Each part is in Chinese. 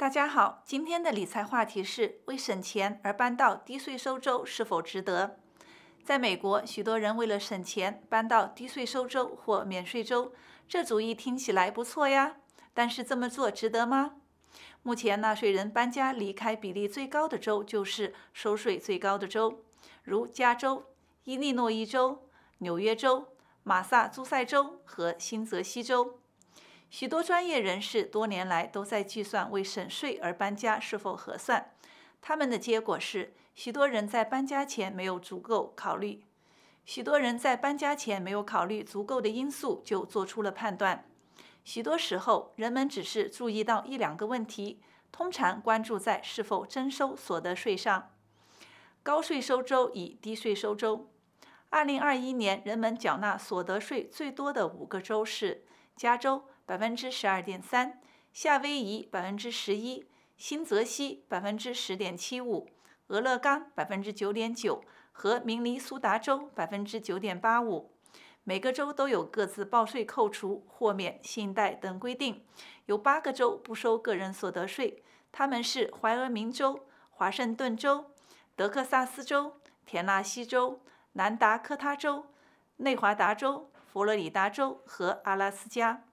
大家好，今天的理财话题是为省钱而搬到低税收州是否值得？在美国，许多人为了省钱搬到低税收州或免税州，这主意听起来不错呀。但是这么做值得吗？目前，纳税人搬家离开比例最高的州就是收税最高的州，如加州、伊利诺伊州、纽约州、马萨诸塞州和新泽西州。许多专业人士多年来都在计算为省税而搬家是否合算。他们的结果是，许多人在搬家前没有足够考虑。许多人在搬家前没有考虑足够的因素就做出了判断。许多时候，人们只是注意到一两个问题，通常关注在是否征收所得税上。高税收州与低税收州。二零二一年，人们缴纳所得税最多的五个州是：加州。百分之十二点三，夏威夷百分之十一，新泽西百分之十点七五，俄勒冈百分之九点九和明尼苏达州百分之九点八五。每个州都有各自报税扣除、豁免、信贷等规定。有八个州不收个人所得税，他们是怀俄明州、华盛顿州、德克萨斯州、田纳西州、南达科他州、内华达州、佛罗里达州和阿拉斯加。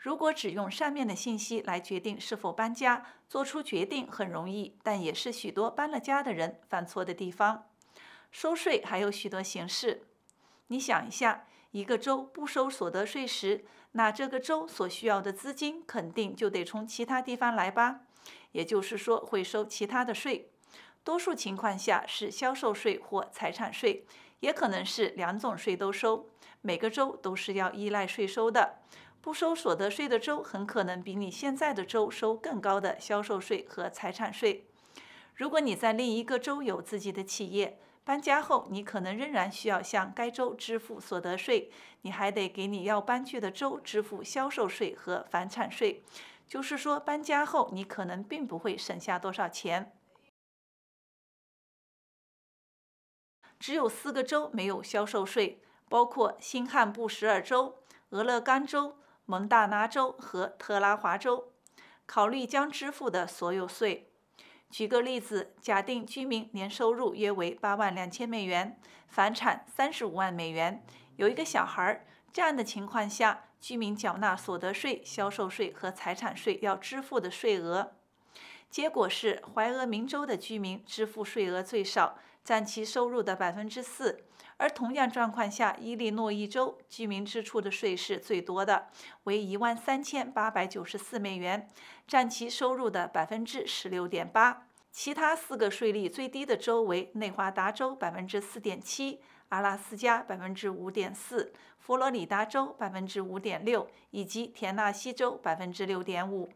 如果只用上面的信息来决定是否搬家，做出决定很容易，但也是许多搬了家的人犯错的地方。收税还有许多形式。你想一下，一个州不收所得税时，那这个州所需要的资金肯定就得从其他地方来吧？也就是说，会收其他的税。多数情况下是销售税或财产税，也可能是两种税都收。每个州都是要依赖税收的。不收所得税的州很可能比你现在的州收更高的销售税和财产税。如果你在另一个州有自己的企业，搬家后你可能仍然需要向该州支付所得税，你还得给你要搬去的州支付销售税和房产税。就是说，搬家后你可能并不会省下多少钱。只有四个州没有销售税，包括新罕布什尔州、俄勒冈州。蒙大拿州和特拉华州考虑将支付的所有税。举个例子，假定居民年收入约为八万两千美元，房产三十五万美元，有一个小孩儿。这样的情况下，居民缴纳所得税、销售税和财产税要支付的税额，结果是怀俄明州的居民支付税额最少。占其收入的百分之四，而同样状况下，伊利诺伊州居民支出的税是最多的，为一万三千八百九十四美元，占其收入的百分之十六点八。其他四个税率最低的州为内华达州百分之四点七、阿拉斯加百分之五点四、佛罗里达州百分之五点六以及田纳西州百分之六点五。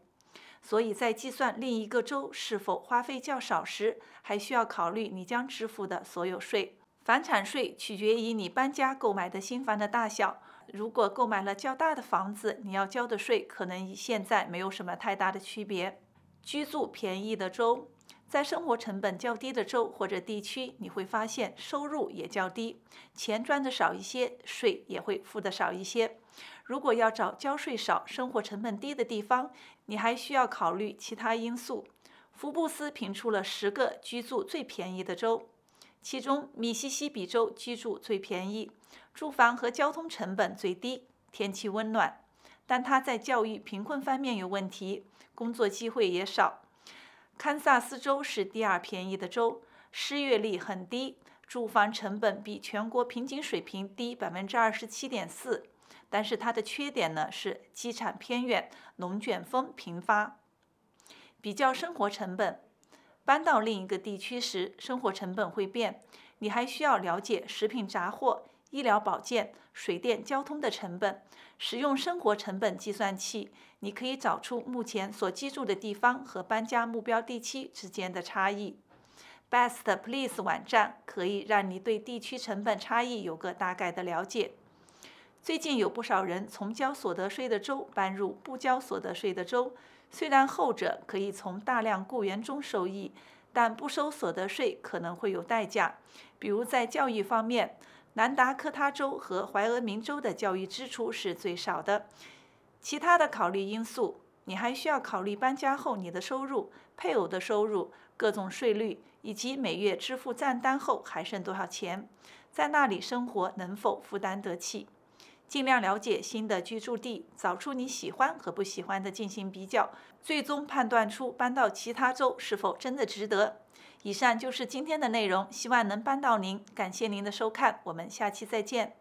所以在计算另一个州是否花费较少时，还需要考虑你将支付的所有税。房产税取决于你搬家购买的新房的大小。如果购买了较大的房子，你要交的税可能与现在没有什么太大的区别。居住便宜的州。在生活成本较低的州或者地区，你会发现收入也较低，钱赚的少一些，税也会付的少一些。如果要找交税少、生活成本低的地方，你还需要考虑其他因素。福布斯评出了十个居住最便宜的州，其中密西西比州居住最便宜，住房和交通成本最低，天气温暖，但它在教育贫困方面有问题，工作机会也少。堪萨斯州是第二便宜的州，失业率很低，住房成本比全国平均水平低百分之二十七点四。但是它的缺点呢是机场偏远，龙卷风频发。比较生活成本，搬到另一个地区时，生活成本会变。你还需要了解食品杂货。医疗保健、水电、交通的成本。使用生活成本计算器，你可以找出目前所居住的地方和搬家目标地区之间的差异。Best p l e a s e 网站可以让你对地区成本差异有个大概的了解。最近有不少人从交所得税的州搬入不交所得税的州，虽然后者可以从大量雇员中受益，但不收所得税可能会有代价，比如在教育方面。南达科他州和怀俄明州的教育支出是最少的。其他的考虑因素，你还需要考虑搬家后你的收入、配偶的收入、各种税率，以及每月支付账单后还剩多少钱，在那里生活能否负担得起。尽量了解新的居住地，找出你喜欢和不喜欢的进行比较，最终判断出搬到其他州是否真的值得。以上就是今天的内容，希望能帮到您。感谢您的收看，我们下期再见。